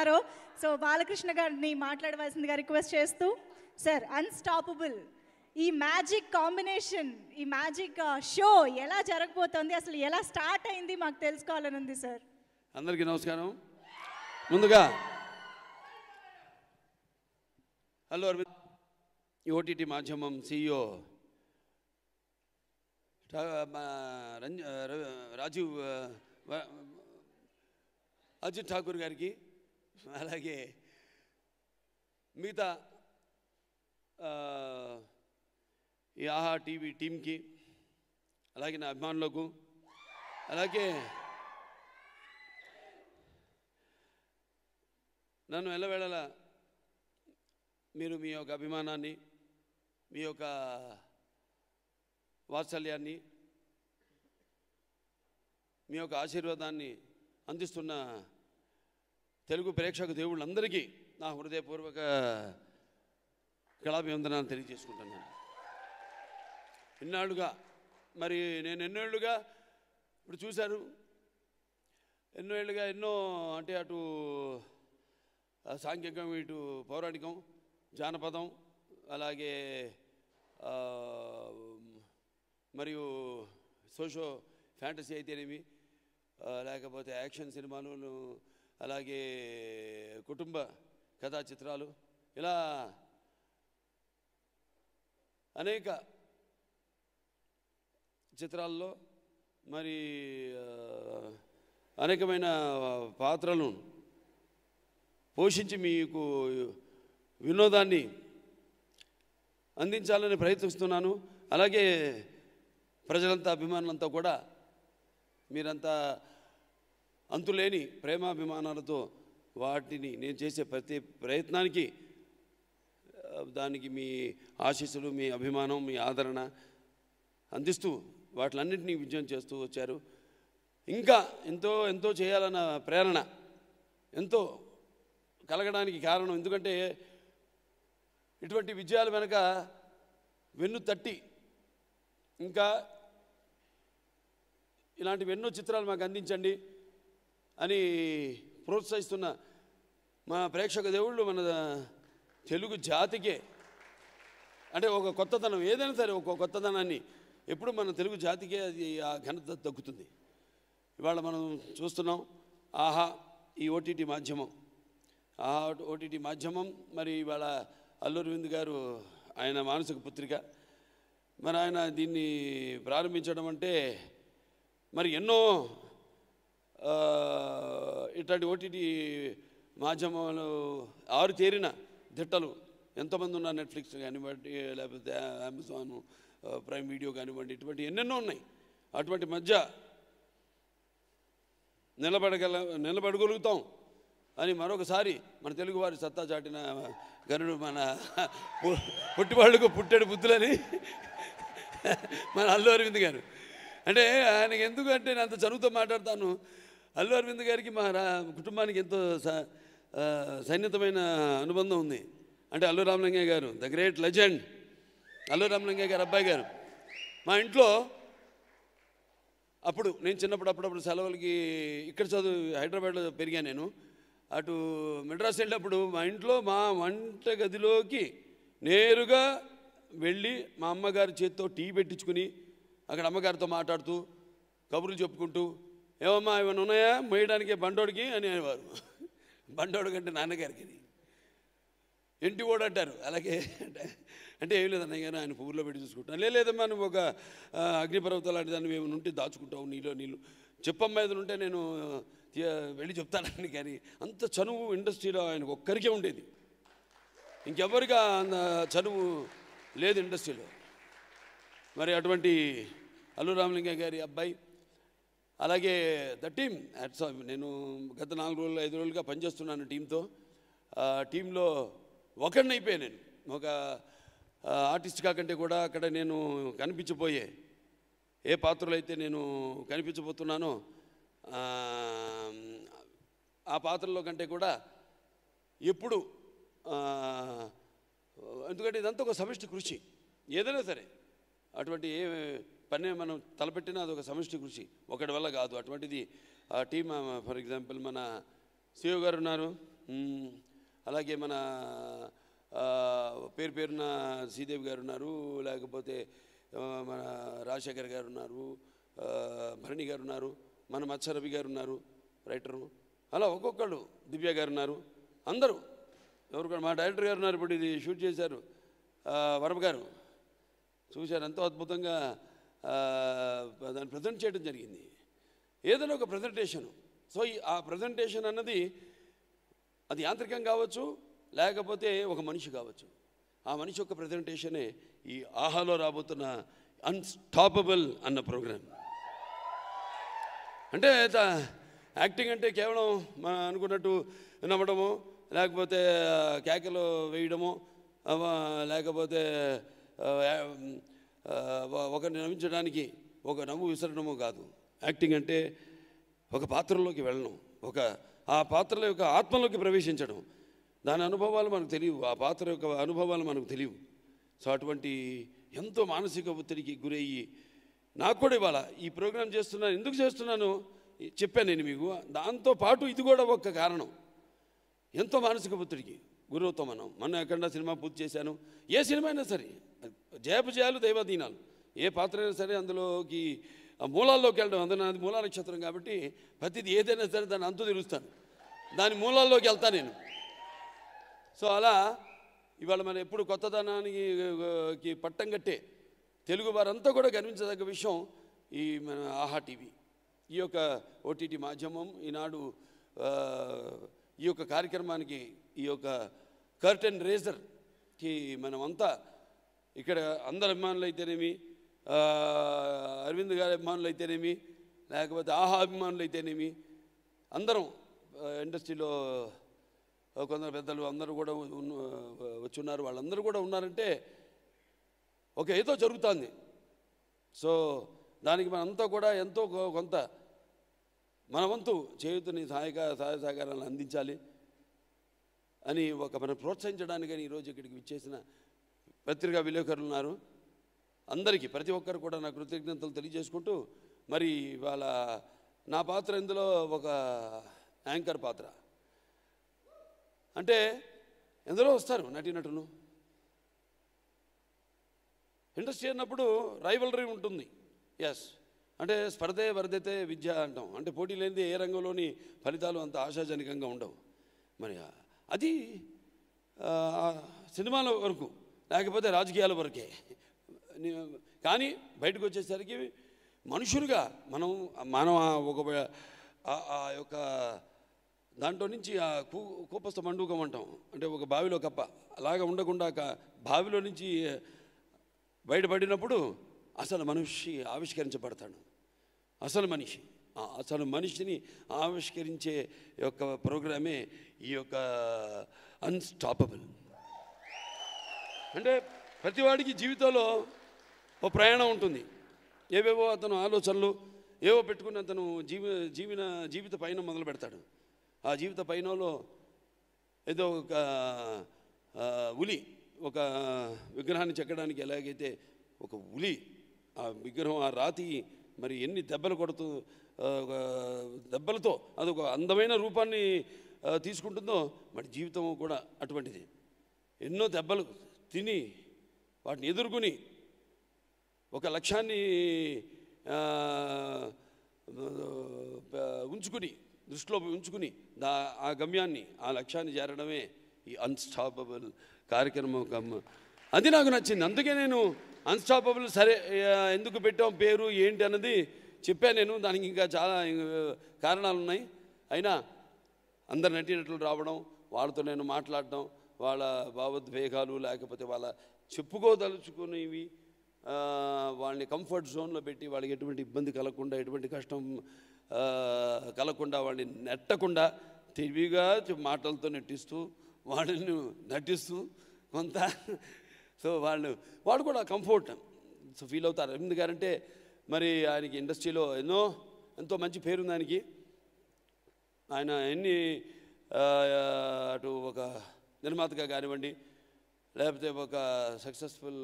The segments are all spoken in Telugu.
చేస్తారో సో బాలకృష్ణ గారిని మాట్లాడవలసిందిగా రిక్వెస్ట్ చేస్తూ సార్ అన్స్టాపబుల్ ఈ మ్యాజిక్ కాంబినేషన్ ఈ మ్యాజిక్ షో uh, ఎలా జరగబోతోంది అసలు ఎలా స్టార్ట్ అయింది మాకు తెలుసుకోవాలని ఉంది సార్ అందరికీ నమస్కారం ముందుగా హలో అరవింద్ ఓటీటీ మాధ్యమం CEO e Rajeev uh, Ajit Thakur గారికి అలాగే మిగతా ఈ ఆహా టీవీ టీంకి అలాగే నా అభిమానులకు అలాగే నన్ను ఎల్లవేళలా మీరు మీ యొక్క అభిమానాన్ని మీ యొక్క వాత్సల్యాన్ని మీ యొక్క ఆశీర్వాదాన్ని అందిస్తున్న తెలుగు ప్రేక్షక దేవుళ్ళందరికీ నా హృదయపూర్వక కళాభివందనాన్ని తెలియజేసుకుంటున్నాను ఇన్నాళ్ళుగా మరి నేను ఎన్నేళ్ళుగా ఇప్పుడు చూశారు ఎన్నో ఏళ్ళుగా ఎన్నో అంటే అటు సాంఘికం ఇటు పౌరాణికం జానపదం అలాగే మరియు సోషో ఫ్యాంటసీ అయితేనేమి లేకపోతే యాక్షన్ సినిమాలు అలాగే కుటుంబ కథా చిత్రాలు ఇలా అనేక చిత్రాల్లో మరి అనేకమైన పాత్రలను పోషించి మీకు వినోదాన్ని అందించాలని ప్రయత్నిస్తున్నాను అలాగే ప్రజలంతా అభిమానులంతా కూడా మీరంతా అంతులేని ప్రేమాభిమానాలతో వాటిని నేను చేసే ప్రతి ప్రయత్నానికి దానికి మీ ఆశీస్సులు మీ అభిమానం మీ ఆదరణ అందిస్తూ వాటిలన్నింటినీ విజయం చేస్తూ వచ్చారు ఇంకా ఎంతో ఎంతో చేయాలన్న ప్రేరణ ఎంతో కలగడానికి కారణం ఎందుకంటే ఇటువంటి విజయాల వెనుక వెన్ను తట్టి ఇంకా ఇలాంటివి ఎన్నో చిత్రాలు మాకు అందించండి అని ప్రోత్సహిస్తున్న మా ప్రేక్షక దేవుళ్ళు మన తెలుగు జాతికే అంటే ఒక కొత్తతనం ఏదైనా సరే ఒక కొత్తతనాన్ని ఎప్పుడు మన తెలుగు జాతికే అది ఆ ఘనత తగ్గుతుంది ఇవాళ మనం చూస్తున్నాం ఆహా ఈ ఓటీటీ మాధ్యమం ఆహా ఓటీటీ మాధ్యమం మరి ఇవాళ అల్లూరివింద్ గారు ఆయన మానసిక పుత్రిక మరి ఆయన దీన్ని ప్రారంభించడం అంటే మరి ఎన్నో ఇట్లాంటి ఓటీటీ మాధ్యమాలు ఆరు చేరిన దిట్టలు ఎంతమంది ఉన్నారు నెట్ఫ్లిక్స్ కానివ్వండి లేకపోతే అమెజాన్ ప్రైమ్ వీడియో కానివ్వండి ఇటువంటి ఎన్నెన్నో ఉన్నాయి అటువంటి మధ్య నిలబడగల నిలబడగలుగుతాం అని మరొకసారి మన తెలుగువారి సత్తా చాటిన గనుడు మన పుట్టివాళ్ళకు పుట్టాడు బుద్ధులని మన అల్లు అరవింద్ గారు అంటే ఆయనకి ఎందుకు అంటే నేను అంత చదువుతో మాట్లాడతాను అల్లు అరవింద్ గారికి మా రా కుటుంబానికి ఎంతో సన్నిహితమైన అనుబంధం ఉంది అంటే అల్లు రామలింగయ్య గారు the great legend Allu Ramalingaiah గారు అబ్బాయి గారు మా ఇంట్లో అప్పుడు నేను చిన్నప్పుడు అప్పుడప్పుడు సెలవులకి ఇక్కడ చదువు హైదరాబాద్లో పెరిగాను నేను అటు మెడ్రాస్ వెళ్ళినప్పుడు మా ఇంట్లో మా వంట గదిలోకి నేరుగా వెళ్ళి మా అమ్మగారి చేతితో టీ పెట్టించుకుని అక్కడ అమ్మగారితో మాట్లాడుతూ కబుర్లు చెప్పుకుంటూ ఏమమ్మా ఇవన్నీ ఉన్నాయా మొయ్యడానికి బండోడికి అని అనేవారు బండోడు కంటే నాన్నగారికి ఇంటి కూడా అంటారు అలాగే అంటే అంటే ఏం లేదు అన్నయ్య ఆయన పువ్వులో పెట్టి చూసుకుంటాను లేదమ్మా నువ్వు ఒక అగ్నిపర్వతం లాంటి దాన్ని మేము ఉంటే దాచుకుంటావు నీలో నీళ్ళు చెప్పమ్మా ఏదైనా ఉంటే నేను వెళ్ళి చెప్తానని కానీ అంత చనువు ఇండస్ట్రీలో ఆయనకు ఒక్కరికే ఉండేది ఇంకెవరికి చనువు లేదు ఇండస్ట్రీలో మరి అటువంటి అల్లు రామలింగ గారి అబ్బాయి అలాగే ద టీమ్ నేను గత నాలుగు రోజులు ఐదు రోజులుగా పనిచేస్తున్నాను టీంతో టీంలో ఒకరిని అయిపోయా నేను ఒక ఆర్టిస్ట్ కాకంటే కూడా అక్కడ నేను కనిపించిపోయే ఏ పాత్రలు అయితే నేను కనిపించబోతున్నానో ఆ పాత్రలో కంటే కూడా ఎప్పుడు ఎందుకంటే ఇదంతా ఒక సమిష్టి కృషి ఏదైనా సరే అటువంటి ఏ పనే మనం తలపెట్టిన అది ఒక సమష్టి కృషి ఒకటి వల్ల కాదు అటువంటిది ఆ టీమ్ ఫర్ ఎగ్జాంపుల్ మన సిఓ గారు ఉన్నారు అలాగే మన పేరు పేరున శ్రీదేవి గారు ఉన్నారు లేకపోతే మన రాజశేఖర్ గారు ఉన్నారు భరణి గారు ఉన్నారు మన మత్స్యరవి గారు ఉన్నారు రైటరు అలా ఒక్కొక్కళ్ళు దివ్య గారు ఉన్నారు అందరూ ఎవరు మా డైరెక్టర్ గారు ఉన్నారు ఇప్పుడు ఇది షూట్ చేశారు వరబ గారు చూశారు ఎంతో అద్భుతంగా దాన్ని ప్రజెంట్ చేయడం జరిగింది ఏదైనా ఒక ప్రజెంటేషన్ సో ఆ ప్రజెంటేషన్ అన్నది అది యాంత్రికం కావచ్చు లేకపోతే ఒక మనిషి కావచ్చు ఆ మనిషి యొక్క ప్రజెంటేషనే ఈ ఆహాలో రాబోతున్న అన్స్టాపబుల్ అన్న ప్రోగ్రామ్ అంటే యాక్టింగ్ అంటే కేవలం మనం అనుకున్నట్టు నవ్వడము లేకపోతే కేకలు వేయడము లేకపోతే ఒకరిని నవ్వించడానికి ఒక నవ్వు విసరడము కాదు యాక్టింగ్ అంటే ఒక పాత్రలోకి వెళ్ళడం ఒక ఆ పాత్రల యొక్క ఆత్మలోకి ప్రవేశించడం దాని అనుభవాలు మనకు తెలియవు ఆ పాత్ర యొక్క అనుభవాలు మనకు తెలియవు సో అటువంటి ఎంతో మానసిక ఒత్తిడికి గురయ్యి నాకు కూడా ఇవాళ ఈ ప్రోగ్రాం చేస్తున్నాను ఎందుకు చేస్తున్నాను చెప్పాను నేను మీకు దాంతో పాటు ఇది కూడా ఒక కారణం ఎంతో మానసిక ఒత్తిడికి గురవుతాం మనం మొన్న ఎక్కడన్నా సినిమా పూర్తి చేశాను ఏ సినిమా అయినా సరే జయపజయాలు దైవాధీనాలు ఏ పాత్ర అయినా సరే అందులోకి మూలాల్లోకి వెళ్ళడం అందులో నాది మూలా నక్షత్రం కాబట్టి ప్రతిది ఏదైనా సరే దాన్ని అంతు తెలుస్తాను దాని మూలాల్లోకి వెళ్తాను నేను సో అలా ఇవాళ మనం ఎప్పుడు కొత్తదనానికి పట్టం కట్టే తెలుగు వారంతా కూడా గర్వించదగ్గ విషయం ఈ మన ఆహా టీవీ ఈ యొక్క ఓటీటీ మాధ్యమం ఈనాడు ఈ యొక్క కార్యక్రమానికి ఈ యొక్క కర్టెన్ రేజర్కి మనమంతా ఇక్కడ అందరు అభిమానులు అయితేనేమి అరవింద్ గారి అభిమానులు అయితేనేమి లేకపోతే ఆహా అభిమానులు అయితేనేమి అందరం ఇండస్ట్రీలో కొందరు పెద్దలు అందరూ కూడా వచ్చి ఉన్నారు వాళ్ళందరూ కూడా ఉన్నారంటే ఒక ఏదో జరుగుతుంది సో దానికి మనంతా కూడా ఎంతో కొంత మన వంతు చేయుతుని సహాయక సహాయ సహకారాలను అందించాలి అని ఒక మనం ప్రోత్సహించడానికని ఈరోజు ఇక్కడికి విచ్చేసిన పత్రికా విలేకరులు ఉన్నారు అందరికీ ప్రతి ఒక్కరు కూడా నా కృతజ్ఞతలు తెలియజేసుకుంటూ మరి వాళ్ళ నా పాత్ర ఇందులో ఒక యాంకర్ పాత్ర అంటే ఎందరో వస్తారు నటీనటులు ఇంట్రెస్ట్ చేరినప్పుడు రైవలరీ ఉంటుంది ఎస్ అంటే స్పర్ధే వరదతే విద్య అంటాం అంటే పోటీ లేనిది ఏ రంగంలోని ఫలితాలు అంత ఆశాజనకంగా ఉండవు మరి అది సినిమాల వరకు లేకపోతే రాజకీయాల వరకే కానీ బయటకు వచ్చేసరికి మనుషులుగా మనం మనం ఒక ఆ యొక్క దాంట్లో నుంచి ఆ కూ కూపస్థ మండుకం అంటాం అంటే ఒక బావిలో కప్ప అలాగా ఉండకుండా బావిలో నుంచి బయటపడినప్పుడు అసలు మనిషి ఆవిష్కరించబడతాడు అసలు మనిషి అసలు మనిషిని ఆవిష్కరించే యొక్క ప్రోగ్రామే ఈ యొక్క అన్స్టాపబుల్ అంటే ప్రతివాడికి జీవితంలో ఓ ప్రయాణం ఉంటుంది ఏవేవో అతను ఆలోచనలు ఏవో పెట్టుకుని అతను జీవి జీవిన జీవిత పైన మొదలు పెడతాడు ఆ జీవిత పైనలో ఏదో ఒక ఉలి ఒక విగ్రహాన్ని చెక్కడానికి ఎలాగైతే ఒక ఉలి ఆ విగ్రహం ఆ రాతి మరి ఎన్ని దెబ్బలు కొడుతూ ఒక దెబ్బలతో అదొక అందమైన రూపాన్ని తీసుకుంటుందో మరి జీవితం కూడా అటువంటిది ఎన్నో దెబ్బలు తిని వాటిని ఎదుర్కొని ఒక లక్ష్యాన్ని ఉంచుకుని దృష్టిలో ఉంచుకుని దా ఆ గమ్యాన్ని ఆ లక్ష్యాన్ని చేరడమే ఈ అన్స్టాపబుల్ కార్యక్రమం అది నాకు నచ్చింది అందుకే నేను అన్స్టాపబుల్ సరే ఎందుకు పెట్టాం పేరు ఏంటి అన్నది చెప్పాను నేను దానికి ఇంకా చాలా కారణాలు ఉన్నాయి అయినా అందరు నటినట్లు రావడం వాళ్ళతో నేను మాట్లాడడం వాళ్ళ భావోద్వేగాలు లేకపోతే వాళ్ళ చెప్పుకోదలుచుకునేవి వాళ్ళని కంఫర్ట్ జోన్లో పెట్టి వాళ్ళకి ఎటువంటి ఇబ్బంది కలగకుండా ఎటువంటి కష్టం కలగకుండా వాళ్ళని నెట్టకుండా తెలివిగా మాటలతో నెట్టిస్తూ వాళ్ళని నటిస్తూ కొంత సో వాళ్ళు వాడు కూడా కంఫర్ట్ సో ఫీల్ అవుతారు అరవింద్ మరి ఆయనకి ఇండస్ట్రీలో ఎన్నో ఎంతో మంచి పేరుంది ఆయనకి ఆయన ఎన్ని అటు ఒక నిర్మాతగా కానివ్వండి లేకపోతే ఒక సక్సెస్ఫుల్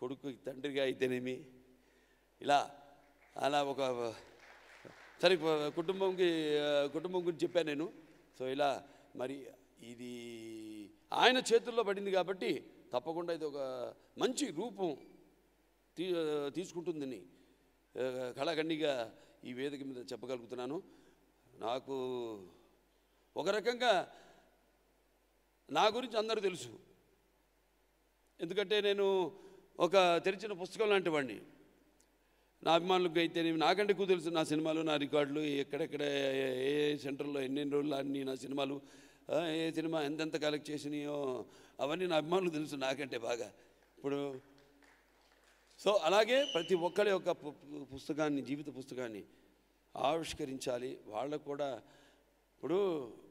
కొడుకు తండ్రిగా అయితేనేమి ఇలా అలా ఒక సరే కుటుంబంకి కుటుంబం గురించి చెప్పాను నేను సో ఇలా మరి ఇది ఆయన చేతుల్లో పడింది కాబట్టి తప్పకుండా ఇది ఒక మంచి రూపం తీ తీసుకుంటుందని కళాఖండిగా ఈ వేదిక మీద చెప్పగలుగుతున్నాను నాకు ఒక రకంగా నా గురించి అందరూ తెలుసు ఎందుకంటే నేను ఒక తెరిచిన పుస్తకం లాంటి వాడిని నా అభిమానులకు నేను నాకంటే ఎక్కువ తెలుసు నా సినిమాలు నా రికార్డులు ఎక్కడెక్కడ ఏ సెంటర్లో ఎన్నెన్ని రోజులు అన్ని నా సినిమాలు ఏ సినిమా ఎంతెంత కలెక్ట్ చేసినాయో అవన్నీ నా అభిమానులకు తెలుసు నాకంటే బాగా ఇప్పుడు సో అలాగే ప్రతి ఒక్కరి యొక్క పుస్తకాన్ని జీవిత పుస్తకాన్ని ఆవిష్కరించాలి వాళ్ళకు కూడా ఇప్పుడు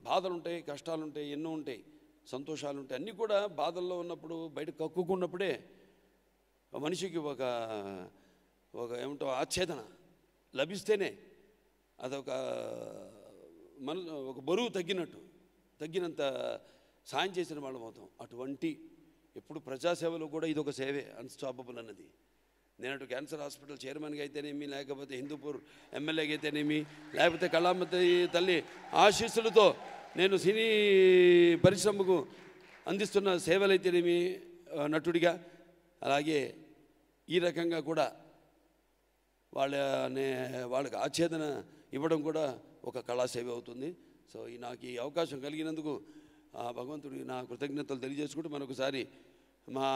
బాధలు ఉంటాయి కష్టాలు ఉంటాయి ఎన్నో ఉంటాయి సంతోషాలు ఉంటాయి అన్నీ కూడా బాధల్లో ఉన్నప్పుడు బయట కక్కుకున్నప్పుడే మనిషికి ఒక ఒక ఏమిటో ఆచ్ఛేదన లభిస్తేనే అదొక మన ఒక బరువు తగ్గినట్టు తగ్గినంత సాయం చేసిన వాళ్ళం అవుతాం అటువంటి ఎప్పుడు ప్రజాసేవలో కూడా ఇది ఒక సేవే అన్స్టాపబుల్ అన్నది నేను అటు క్యాన్సర్ హాస్పిటల్ చైర్మన్గా అయితేనేమి లేకపోతే హిందూపూర్ ఎమ్మెల్యేగా అయితేనేమి లేకపోతే కళామతి తల్లి ఆశీస్సులతో నేను సినీ పరిశ్రమకు అందిస్తున్న సేవలైతేనేమి నటుడిగా అలాగే ఈ రకంగా కూడా వాళ్ళ వాళ్ళకి ఆచ్ఛేదన ఇవ్వడం కూడా ఒక కళాసేవ అవుతుంది సో ఈ నాకు ఈ అవకాశం కలిగినందుకు భగవంతుడికి నా కృతజ్ఞతలు తెలియజేసుకుంటూ మరొకసారి మా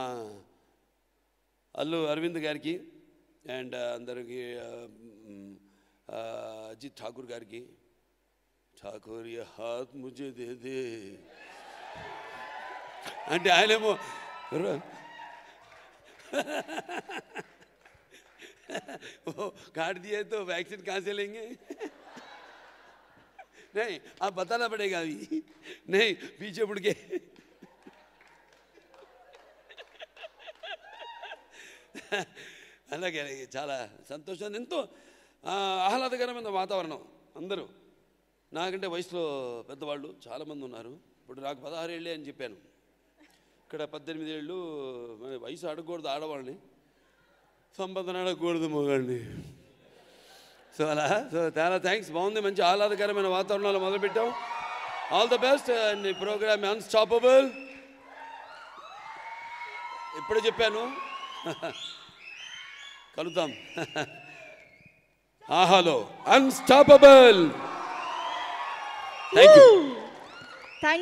అల్లు అరవింద్ గారికి అండ్ అందరికీ అజిత్ ఠాకూర్ గారికి ठाकुर ये हाथ मुझे दे दे అంటే हाँ, ఆయనేమో वो काट दिए तो वैक्सीन कहाँ से लेंगे नहीं आप बताना पड़ेगा अभी नहीं पीछे मुड़ के अलग చాలా సంతోషాన్ని ఎంతో ఆహ్లాదకరమైన వాతావరణం అందరూ నాకంటే వయసులో పెద్దవాళ్ళు చాలామంది ఉన్నారు ఇప్పుడు నాకు పదహారేళ్ళే అని చెప్పాను ఇక్కడ పద్దెనిమిది ఏళ్ళు వయసు అడగకూడదు ఆడవాళ్ళని సంబంధం అడగకూడదు మగాళ్ళని సో అలా సో చాలా థ్యాంక్స్ బాగుంది మంచి ఆహ్లాదకరమైన వాతావరణాలు మొదలుపెట్టాం ఆల్ ద బెస్ట్ అండ్ ఈ ప్రోగ్రామ్ అన్స్టాపబుల్ ఇప్పుడే చెప్పాను కలుద్దాం ఆహాలో అన్స్టాపబుల్ Thank you. Thank